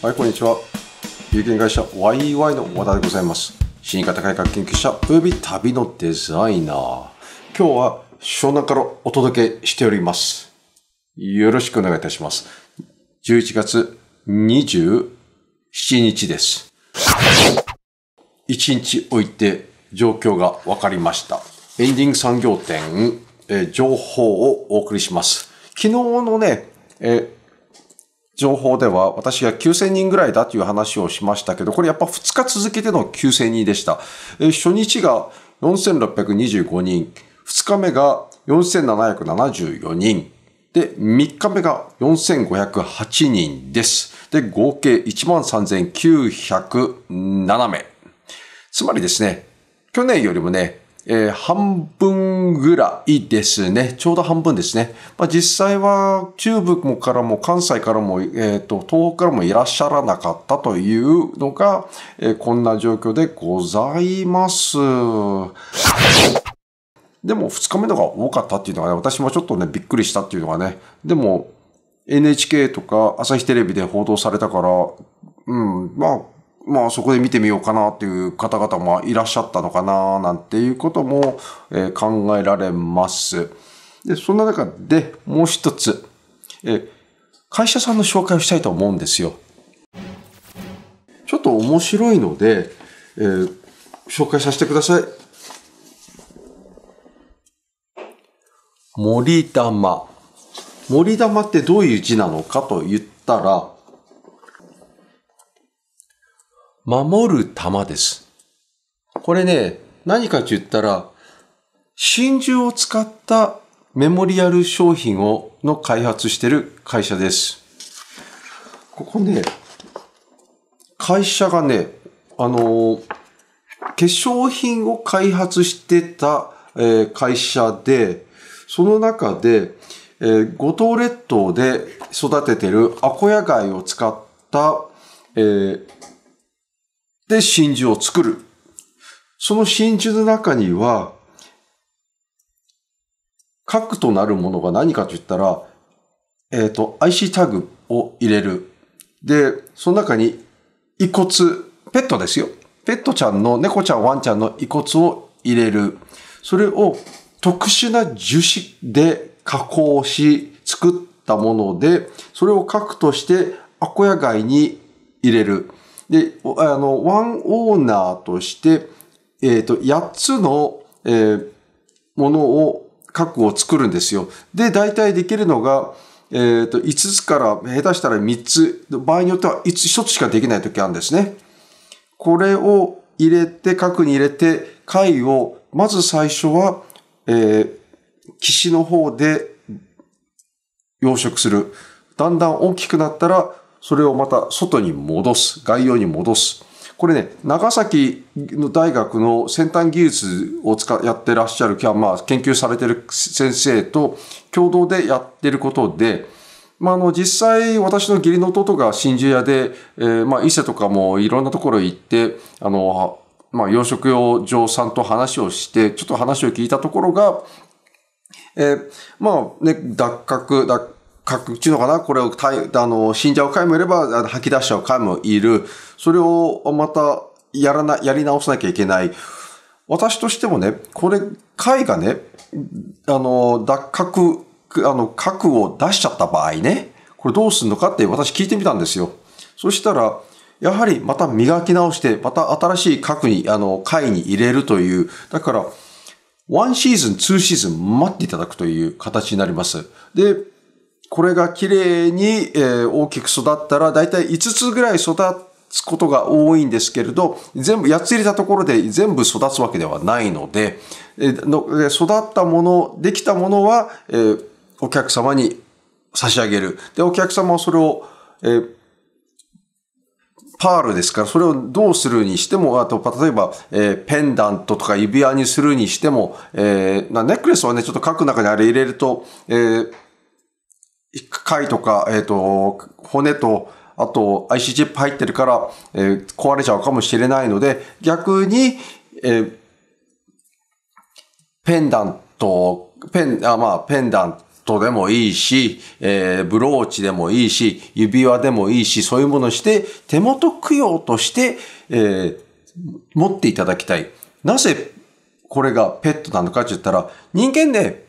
はい、こんにちは。有限会社 YY の和田でございます。死に方改革研究者及び旅のデザイナー。今日は湘南からお届けしております。よろしくお願いいたします。11月27日です。1日置いて状況が分かりました。エンディング産業展、えー、情報をお送りします。昨日のね、え情報では私が9000人ぐらいだという話をしましたけど、これやっぱ2日続けての9000人でした。初日が4625人、2日目が4774人、で、3日目が4508人です。で、合計13907名。つまりですね、去年よりもね、えー、半分ぐらいですね。ちょうど半分ですね。まあ、実際は中部もからも関西からも、えーと、東北からもいらっしゃらなかったというのが、えー、こんな状況でございます。でも2日目のが多かったっていうのがね、私もちょっとね、びっくりしたっていうのがね。でも NHK とか朝日テレビで報道されたから、うん、まあ、まあそこで見てみようかなっていう方々もいらっしゃったのかななんていうことも、え考えられます。で、そんな中でもう一つ、え会社さんの紹介をしたいと思うんですよ。ちょっと面白いので、えー、紹介させてください。森玉。森玉ってどういう字なのかと言ったら、守る玉です。これね、何かと言ったら、真珠を使ったメモリアル商品を、の開発してる会社です。ここね、会社がね、あの、化粧品を開発してた、え会社で、その中で、え五島列島で育ててるアコヤ貝を使った、えーで真珠を作る。その真珠の中には、核となるものが何かと言ったら、えっ、ー、と、IC タグを入れる。で、その中に遺骨、ペットですよ。ペットちゃんの、猫ちゃん、ワンちゃんの遺骨を入れる。それを特殊な樹脂で加工し、作ったもので、それを核としてアコヤ貝に入れる。で、あの、ワンオーナーとして、えっ、ー、と、8つの、えー、ものを、核を作るんですよ。で、大体できるのが、えっ、ー、と、5つから、下手したら3つ、場合によっては 1, 1つしかできない時あるんですね。これを入れて、核に入れて、貝を、まず最初は、えー、岸の方で養殖する。だんだん大きくなったら、それをまた外に戻す、概要に戻す。これね、長崎の大学の先端技術を使やってらっしゃる、まあ、研究されてる先生と共同でやってることで、まあ、あの、実際、私の義理の弟が真珠屋で、えー、まあ、伊勢とかもいろんなところ行って、あの、まあ、養殖用場さんと話をして、ちょっと話を聞いたところが、えー、まあ、ね、脱角、脱各地のかなこれをたいあの死んじゃう回もいれば吐き出しちゃう回もいるそれをまたやらなやり直さなきゃいけない私としてもねこれ回がねあの脱核あの核を出しちゃった場合ねこれどうするのかって私聞いてみたんですよそしたらやはりまた磨き直して、また新しい核に、あの、回に入れるという、だから、1シーズン、2シーズン待っていただくという形になります。で、これが綺麗に、え大きく育ったら、だいたい5つぐらい育つことが多いんですけれど、全部、やつ入れたところで全部育つわけではないので、えの育ったもの、できたものは、えお客様に差し上げる。で、お客様はそれを、えパールですから、それをどうするにしても、あと、例えば、えー、ペンダントとか指輪にするにしても、えー、ネックレスはね、ちょっと書く中にあれ入れると、えー回とか、えっ、ー、と、骨と、あと IC チップ入ってるから、えー、壊れちゃうかもしれないので、逆に、えー、ペンダント、ペン、あ、まあ、ペンダントでもいいし、えー、ブローチでもいいし、指輪でもいいし、そういうものして、手元供養として、えー、持っていただきたい。なぜこれがペットなのかって言ったら、人間ね、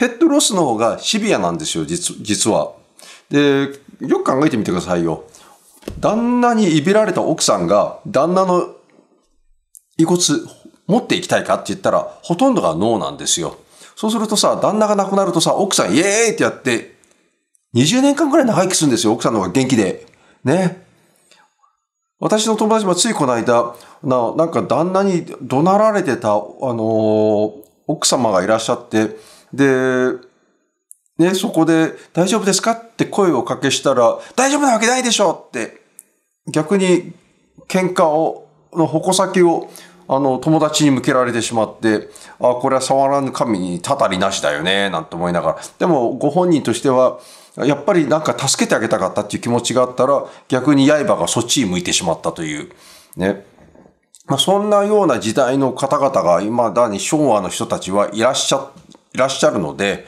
ペットロスの方がシビアなんですよ、実実は。で、よく考えてみてくださいよ。旦那にいびられた奥さんが、旦那の遺骨持っていきたいかって言ったら、ほとんどがノーなんですよ。そうするとさ、旦那が亡くなるとさ、奥さんイエーイってやって、20年間くらい長生きするんですよ、奥さんの方が元気で。ね。私の友達もついこの間、ななんか旦那に怒鳴られてた、あのー、奥様がいらっしゃって、で、ね、そこで、大丈夫ですかって声をかけしたら、大丈夫なわけないでしょって、逆に、喧嘩を、の矛先を、あの、友達に向けられてしまって、あ、これは触らぬ神にたたりなしだよね、なんて思いながら。でも、ご本人としては、やっぱりなんか助けてあげたかったっていう気持ちがあったら、逆に刃がそっちに向いてしまったという、ね。まあ、そんなような時代の方々が、今だに昭和の人たちはいらっしゃっいらっしゃるので、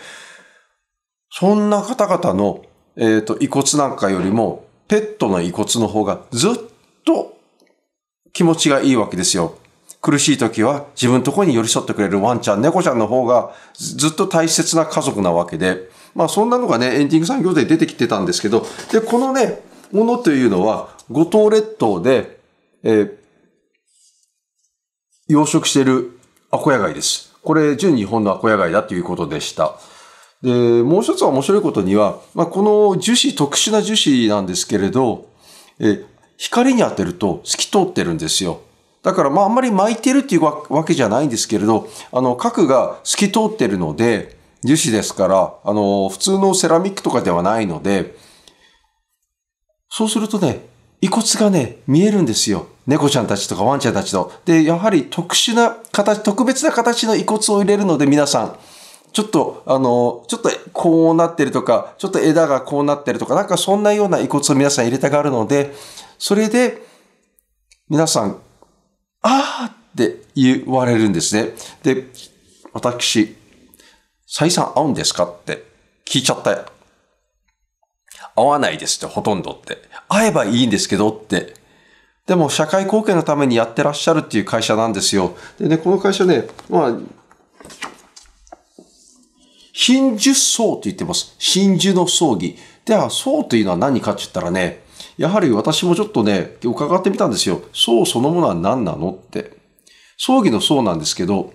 そんな方々の、えっ、ー、と、遺骨なんかよりも、ペットの遺骨の方がずっと気持ちがいいわけですよ。苦しい時は自分のとこに寄り添ってくれるワンちゃん、猫ちゃんの方がずっと大切な家族なわけで、まあそんなのがね、エンディング産業で出てきてたんですけど、で、このね、ものというのは、五島列島で、えー、養殖しているアコヤガイです。これ、純日本のアコヤ貝だということでした。で、もう一つは面白いことには、まあ、この樹脂、特殊な樹脂なんですけれど、え、光に当てると透き通ってるんですよ。だから、まあ、あんまり巻いてるっていうわけじゃないんですけれど、あの、核が透き通ってるので、樹脂ですから、あの、普通のセラミックとかではないので、そうするとね、遺骨がね、見えるんですよ。猫ちゃんたちとかワンちゃんたちの。で、やはり特殊な形、特別な形の遺骨を入れるので、皆さん、ちょっと、あの、ちょっとこうなってるとか、ちょっと枝がこうなってるとか、なんかそんなような遺骨を皆さん入れたがるので、それで、皆さん、あーって言われるんですね。で、私、再三会合うんですかって聞いちゃった合わないですって、ほとんどって。会えばいいんですけどって。でも、社会貢献のためにやってらっしゃるっていう会社なんですよ。でね、この会社ね、まあ、真珠葬って言ってます。真珠の葬儀。では、葬というのは何かって言ったらね、やはり私もちょっとね、伺ってみたんですよ。葬そのものは何なのって。葬儀の葬なんですけど、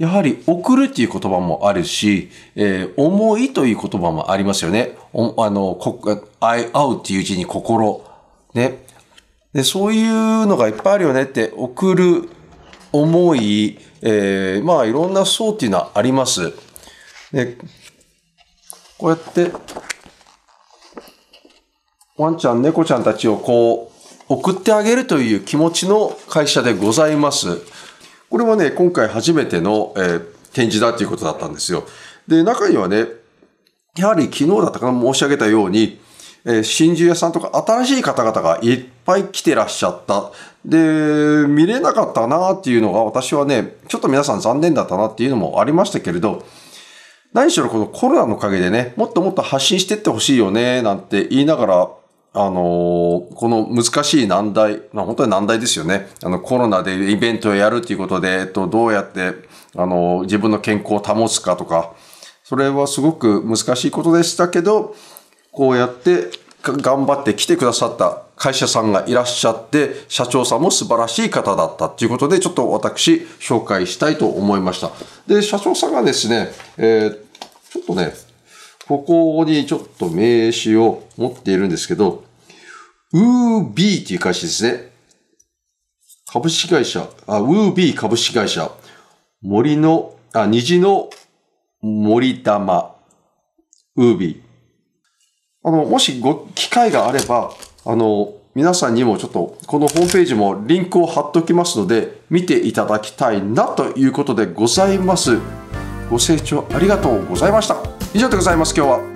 やはり送るっていう言葉もあるし、えー、思いという言葉もありますよね。おあの、こ、会うっていう字に心。ね。で、そういうのがいっぱいあるよねって、送る、思い、えー、まあいろんな層っていうのはあります。で、こうやって、ワンちゃん、猫ちゃんたちをこう、送ってあげるという気持ちの会社でございます。これはね、今回初めての、えー、展示だっていうことだったんですよ。で、中にはね、やはり昨日だったかな、申し上げたように、えー、真珠屋さんとか新しい方々がいっぱい来てらっしゃった。で、見れなかったなっていうのが私はね、ちょっと皆さん残念だったなっていうのもありましたけれど、何しろこのコロナの陰でね、もっともっと発信してってほしいよね、なんて言いながら、あのー、この難しい難題、まあ、本当に難題ですよね。あの、コロナでイベントをやるということで、えっと、どうやって、あのー、自分の健康を保つかとか、それはすごく難しいことでしたけど、こうやって頑張って来てくださった会社さんがいらっしゃって、社長さんも素晴らしい方だったということで、ちょっと私、紹介したいと思いました。で、社長さんがですね、えー、ちょっとね、ここにちょっと名詞を持っているんですけど、ウービっていう会社ですね。株式会社、あ、ビー株式会社、森の、あ、虹の森玉、ウービー。あの、もしご、機会があれば、あの、皆さんにもちょっと、このホームページもリンクを貼っておきますので、見ていただきたいなということでございます。ご清聴ありがとうございました。以上でございます今日は